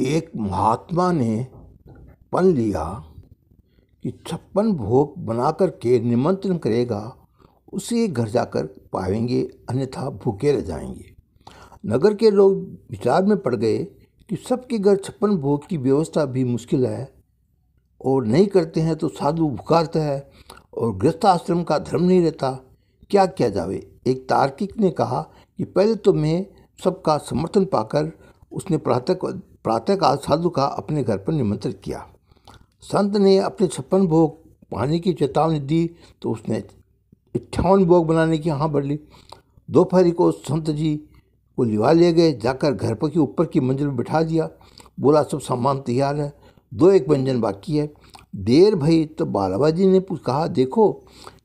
एक महात्मा ने पन लिया कि छप्पन भोग बनाकर के निमंत्रण करेगा उसे घर जाकर पाएंगे अन्यथा भूखे रह जाएंगे नगर के लोग विचार में पड़ गए कि सबके घर छप्पन भोग की व्यवस्था भी मुश्किल है और नहीं करते हैं तो साधु भुखारता है और गृहस्थ आश्रम का धर्म नहीं रहता क्या किया जावे एक तार्किक ने कहा कि पहले तो मैं सबका समर्थन पाकर उसने प्रातः प्रातःकाल साधु का अपने घर पर निमंत्रित किया संत ने अपने छप्पन भोग पानी की चेतावनी दी तो उसने इट्ठावन भोग बनाने की हाँ बढ़ ली दोपहरी को संत जी को लिवा ले गए जाकर घर पर की ऊपर की मंजिल में बिठा दिया बोला सब सामान तैयार है दो एक व्यंजन बाकी है देर भई तो बालाबा जी ने कहा देखो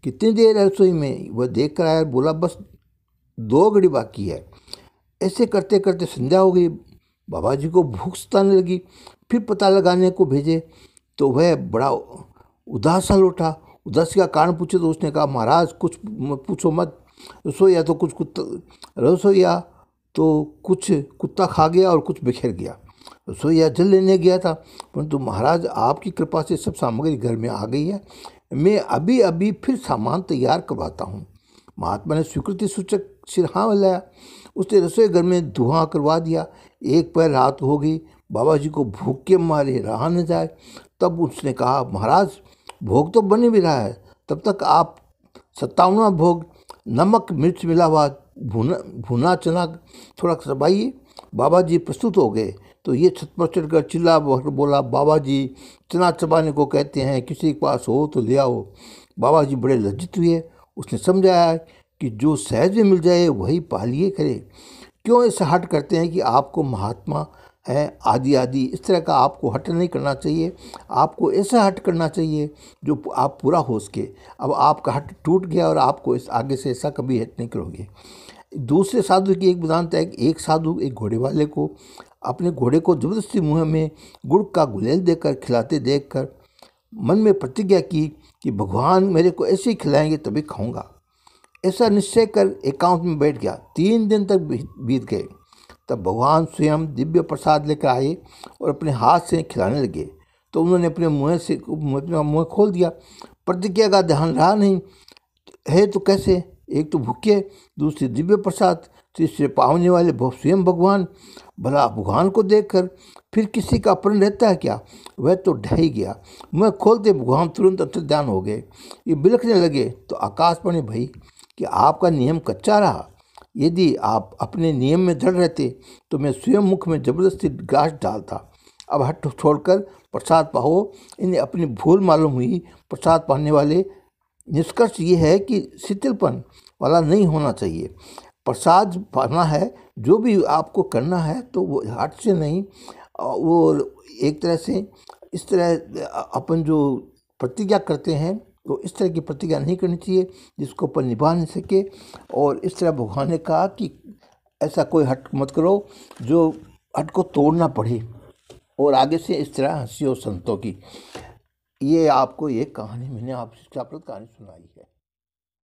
कितनी देर है रसोई में वह देख कर आया बोला बस दो घड़ी बाकी है ऐसे करते करते संध्या हो गई बाबा जी को भूख सताने लगी फिर पता लगाने को भेजे तो वह बड़ा उदास लौटा उदासी का कारण पूछे तो उसने कहा महाराज कुछ पूछो मत रसो या तो कुछ कुत्ता रसोया तो कुछ कुत्ता खा गया और कुछ बिखेर गया रसोईया जल लेने गया था परंतु महाराज आपकी कृपा से सब सामग्री घर में आ गई है मैं अभी अभी फिर सामान तैयार करवाता हूँ महात्मा ने स्वीकृति सूचक सिरहा लाया उसने रसोई घर में धुआं करवा दिया एक पैर रात हो गई बाबा जी को भूख के मारे रहा न जाए तब उसने कहा महाराज भोग तो बन भी रहा है तब तक आप सत्तावना भोग नमक मिर्च मिला हुआ भुना भुना चना थोड़ा चबाइए बाबा जी प्रस्तुत हो गए तो ये छत पर चढ़कर चिल्ला बोला बाबा जी चना चबाने को कहते हैं किसी के पास हो तो ले आओ बाबा जी बड़े लज्जित हुए उसने समझाया कि जो सहज में मिल जाए वही पालिए करे क्यों ऐसे हट करते हैं कि आपको महात्मा है आदि आदि इस तरह का आपको हट नहीं करना चाहिए आपको ऐसा हट करना चाहिए जो आप पूरा हो सके अब आपका हट टूट गया और आपको इस आगे से ऐसा कभी हट नहीं करोगे दूसरे साधु की एक वेदांत है कि एक साधु एक घोड़े वाले को अपने घोड़े को जबरदस्ती मुँह में गुड़ का गुलेल देकर खिलाते देखकर मन में प्रतिज्ञा की कि भगवान मेरे को ऐसे ही खिलाएंगे तभी खाऊंगा ऐसा निश्चय कर एकांत में बैठ गया तीन दिन तक बीत गए तब भगवान स्वयं दिव्य प्रसाद लेकर आए और अपने हाथ से खिलाने लगे तो उन्होंने अपने मुँह से अपना मुँह खोल दिया प्रतिज्ञा का ध्यान रहा नहीं है तो कैसे एक तो भूखे दूसरे दिव्य प्रसाद तीसरे पावने वाले स्वयं भगवान भला भगवान को देखकर फिर किसी का प्रण रहता है क्या वह तो ढह गया मैं खोलते भगवान तुरंत अंतर्ध्यान हो गए ये बिलखने लगे तो आकाशवाणी भाई कि आपका नियम कच्चा रहा यदि आप अपने नियम में दृढ़ रहते तो मैं स्वयं मुख में जबरदस्ती ग्लास डालता अब हट छोड़कर प्रसाद पाओ इन्हें अपनी भूल मालूम हुई प्रसाद पाने वाले निष्कर्ष ये है कि शिथिलपन वाला नहीं होना चाहिए प्रसाद पाना है जो भी आपको करना है तो वो हट से नहीं वो एक तरह से इस तरह अपन जो प्रतिज्ञा करते हैं तो इस तरह की प्रतिज्ञा नहीं करनी चाहिए जिसको पर निभा नहीं सके और इस तरह भगवान ने कहा कि ऐसा कोई हट मत करो जो हट को तोड़ना पड़े और आगे से इस तरह हंसी और संतों की ये आपको ये कहानी मैंने आपसे प्राप्त कहानी सुनाई है